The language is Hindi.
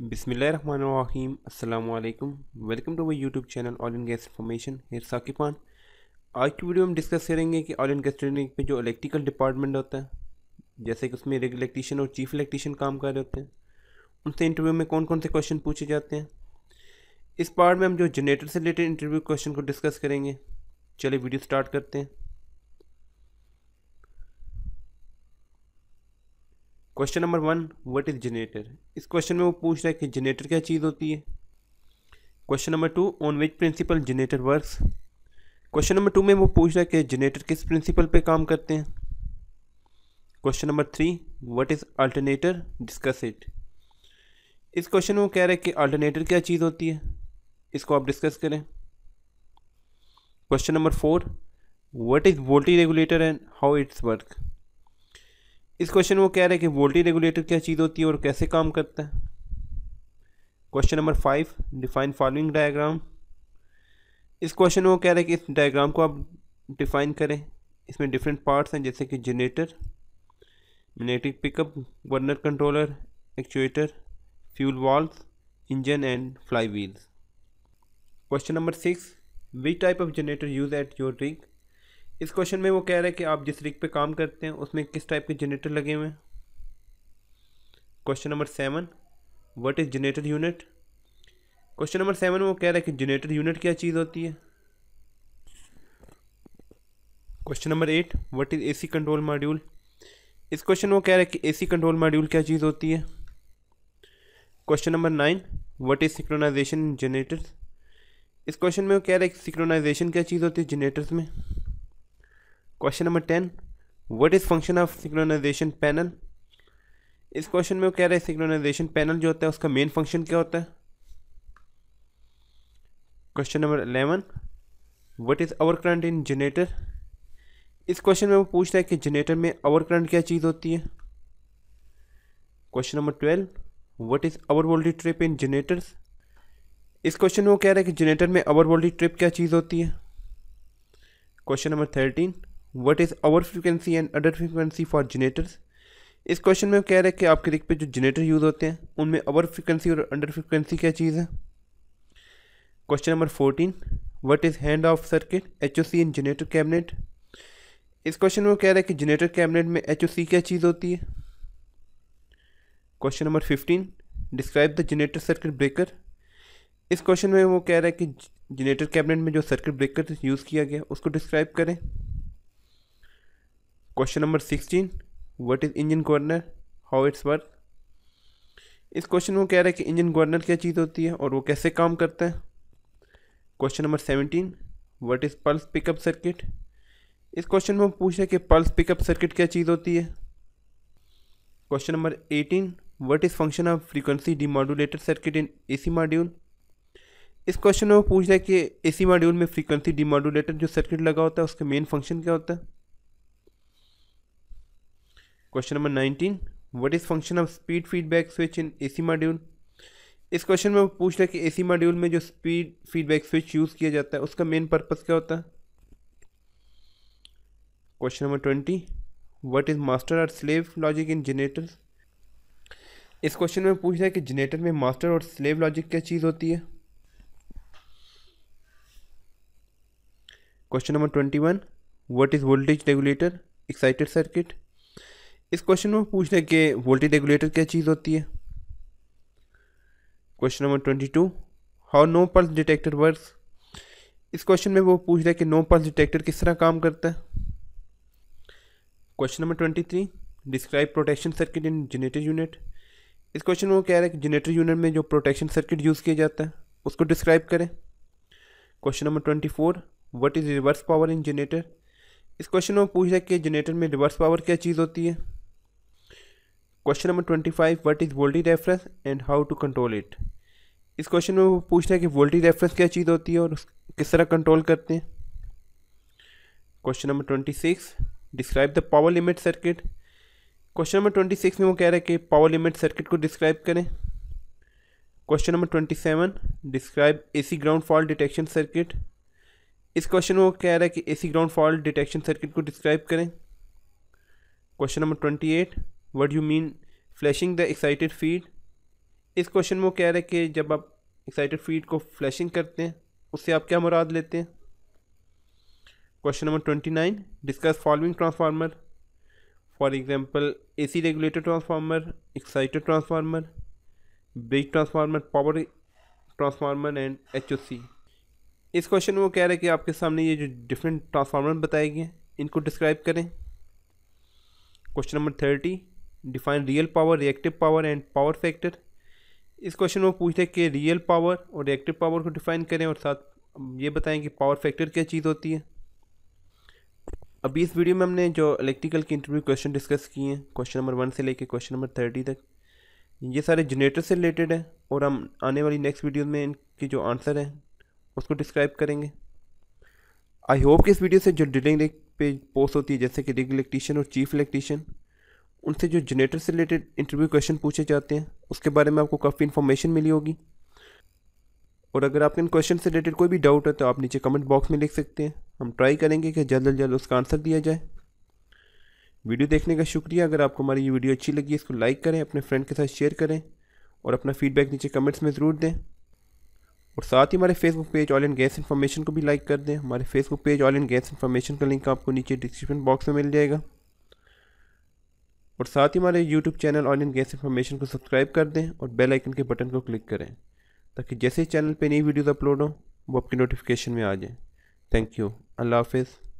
बिसमीम अल्लाम welcome to my YouTube channel oil and gas information here Saqiban आज की वीडियो में डिस्कस करेंगे कि ऑल इन गैस ट्रेनिंग पे जो इलेक्ट्रिकल डिपार्टमेंट होता है जैसे कि उसमें इलेक्ट्रीशियन और चीफ इलेक्ट्रीशियन काम कर रहे होते हैं उनसे इंटरव्यू में कौन कौन से क्वेश्चन पूछे जाते हैं इस पार्ट में हम जो जनरेटर से रिलेटेड इंटरव्यू क्वेश्चन को डिस्कस करेंगे चलिए वीडियो स्टार्ट करते हैं question number one what is generator इस क्वेश्चन में वो पूछ रहा है कि जनरेटर क्या चीज़ होती है question number two on which principle generator works question number two में वो पूछ रहा है कि जनरेटर किस प्रिंसिपल पे काम करते हैं question number three what is alternator discuss it इस क्वेश्चन में वो कह रहा है कि अल्टरनेटर क्या चीज़ होती है इसको आप डिस्कस करें question number four what is voltage regulator and how it's work इस क्वेश्चन में वो कह रहे हैं कि वोल्टेज रेगुलेटर क्या चीज़ होती है और कैसे काम करता है question number five define following diagram इस क्वेश्चन में वो कह रहे हैं कि इस डायग्राम को आप डिफाइन करें इसमें डिफरेंट पार्ट्स हैं जैसे कि generator magnetic pickup governor controller actuator fuel valve engine and fly wheels question number six which type of generator use at your rig इस क्वेश्चन में वो कह रहे हैं कि आप जिस रिक पे काम करते हैं उसमें किस टाइप के जनरेटर लगे हुए हैं question number seven what is generator unit question number seven में वो कह रहे हैं कि जनरेटर यूनिट क्या चीज़ होती है question number eight what is AC control module इस क्वेश्चन में वो कह रहे हैं कि एसी कंट्रोल मॉड्यूल क्या चीज़ होती है question number nine what is synchronization generators इस क्वेश्चन में वो कह रहे हैं कि सिक्रोनाइजेशन क्या चीज़ होती है जनरेटर्स में question number ten what is function of synchronization panel इस क्वेश्चन में वो कह रहे हैं सिक्रोनाइजेशन पैनल जो होता है उसका मेन फंक्शन क्या होता है question number eleven what is over current in generator इस क्वेश्चन में वो पूछ रहे है कि जनरेटर में आवर करंट क्या चीज़ होती है question number twelve what is over voltage trip in generators इस क्वेश्चन में वो कह रहे हैं कि जनरेटर में अवर वोल्टेज ट्रिप क्या चीज़ होती है question number thirteen what is over frequency and under frequency for generators इस क्वेश्चन में कह रहे हैं कि आपके रिक पे जो जनरेटर यूज़ होते हैं उनमें अवर फ्रिक्वेंसी और अंडर फ्रिक्वेंसी क्या चीज़ है question number fourteen what is hand off circuit H O C in generator cabinet इस क्वेश्चन में कह रहा है कि जनरेटर कैबिनेट में एच ओ सी क्या चीज़ होती है question number fifteen describe the generator circuit breaker इस क्वेश्चन में वो कह रहा है कि जनरेटर कैबिनेट में जो सर्किट ब्रेकर यूज़ किया गया उसको डिस्क्राइब करें question number sixteen what is engine governor how it's work इस क्वेश्चन में कह रहा है कि इंजन गवर्नर क्या चीज़ होती है और वो कैसे काम करता है question number seventeen what is pulse pickup circuit इस क्वेश्चन में पूछ रहे कि पल्स पिकअप सर्किट क्या चीज़ होती है question number eighteen what is function of frequency demodulated circuit in AC module इस क्वेश्चन में पूछ रहे है कि एसी मॉड्यूल में फ्रीक्वेंसी डिमॉडुलेटर जो सर्किट लगा होता है उसका मेन फंक्शन क्या होता है question number nineteen what is function of speed feedback switch in AC module इस क्वेश्चन में पूछ रहा है कि एसी मॉड्यूल में जो स्पीड फीडबैक स्विच यूज़ किया जाता है उसका मेन पर्पज़ क्या होता है question number twenty what is master और स्लेव लॉजिक इन जनरेटर्स इस क्वेश्चन में पूछ रहा है कि जनरेटर में मास्टर और स्लेव लॉजिक क्या चीज़ होती है question number twenty one what is voltage regulator excited circuit इस क्वेश्चन में पूछ रहे कि वोल्टेज रेगुलेटर क्या चीज़ होती है question number twenty two how no pulse detector works इस क्वेश्चन में वो पूछ रहे कि नो पल्स डिटेक्टर किस तरह काम करता है question number twenty three describe protection circuit in generator unit इस क्वेश्चन में वो कह रहे है कि जनरेटर यूनिट में जो प्रोटेक्शन सर्किट यूज़ किया जाता है उसको डिस्क्राइब करें question number twenty four what is reverse power in generator इस क्वेश्चन में पूछ रहे हैं कि जनरेटर में रिवर्स पावर क्या चीज़ होती है question number twenty five what is voltage reference and how to control it इस क्वेश्चन में वो पूछ रहे हैं कि वोल्टी रेफरेंस क्या चीज़ होती है और किस तरह कंट्रोल करते हैं question number twenty six describe the power limit circuit question number twenty six में वो कह रहे हैं कि पावर लिमिट सर्किट को डिस्क्राइब करें question number twenty seven describe A C ground fault detection circuit इस क्वेश्चन में वो कह रहा है कि AC ground fault detection circuit को डिस्क्राइब करें question number twenty eight what you mean flashing the excited feed इस क्वेश्चन में वो कह रहे हैं कि जब आप एक्साइटेड फीड को फ्लैशिंग करते हैं उससे आप क्या मुराद लेते हैं question number twenty nine discuss following transformer for example A C regulator transformer excited transformer big transformer power transformer and H O C इस क्वेश्चन में वो कह रहे हैं कि आपके सामने ये जो डिफरेंट ट्रांसफार्मर बताए गए हैं इनको डिस्क्राइब करें question number thirty define real power reactive power and power factor इस क्वेश्चन में पूछते हैं कि रियल पावर और रिएक्टिव पावर को डिफाइन करें और साथ ये बताएं कि पावर फैक्टर क्या चीज़ होती है अभी इस वीडियो में हमने जो इलेक्ट्रिकल के इंटरव्यू क्वेश्चन डिस्कस किए हैं क्वेश्चन नंबर वन से लेकर क्वेश्चन नंबर थर्टी तक ये सारे जनरेटर से रिलेटेड हैं और हम आने वाली नेक्स्ट वीडियो में इनके जो आंसर हैं उसको डिस्क्राइब करेंगे आई होप कि इस वीडियो से जो डिलिंग पे पोस्ट होती है जैसे कि रिग इलेक्ट्रीशियन और चीफ इलेक्ट्रीशियन उनसे जो जनरेटर से रिलेटेड इंटरव्यू क्वेश्चन पूछे जाते हैं उसके बारे में आपको काफ़ी इन्फॉर्मेशन मिली होगी और अगर आपके इन क्वेश्चन से रिलेटेड कोई भी डाउट है तो आप नीचे कमेंट बॉक्स में लिख सकते हैं हम ट्राई करेंगे कि जल्द अज जल्द उसका आंसर दिया जाए वीडियो देखने का शुक्रिया अगर आपको हमारी ये वीडियो अच्छी लगी इसको लाइक करें अपने फ्रेंड के साथ शेयर करें और अपना फीडबैक नीचे कमेंट्स में ज़रूर दें और साथ ही हमारे Facebook page oil and gas information को भी लाइक कर दें हमारे Facebook page oil and gas information का लिंक आपको नीचे डिस्क्रिप्शन बॉक्स में मिल जाएगा और साथ ही हमारे YouTube channel oil and gas information को सब्सक्राइब कर दें और बेल आइकन के बटन को क्लिक करें ताकि जैसे ही चैनल पे नई वीडियोस अपलोड हो वो आपकी नोटिफिकेशन में आ जाए थैंक यू अल्लाह हाफिज़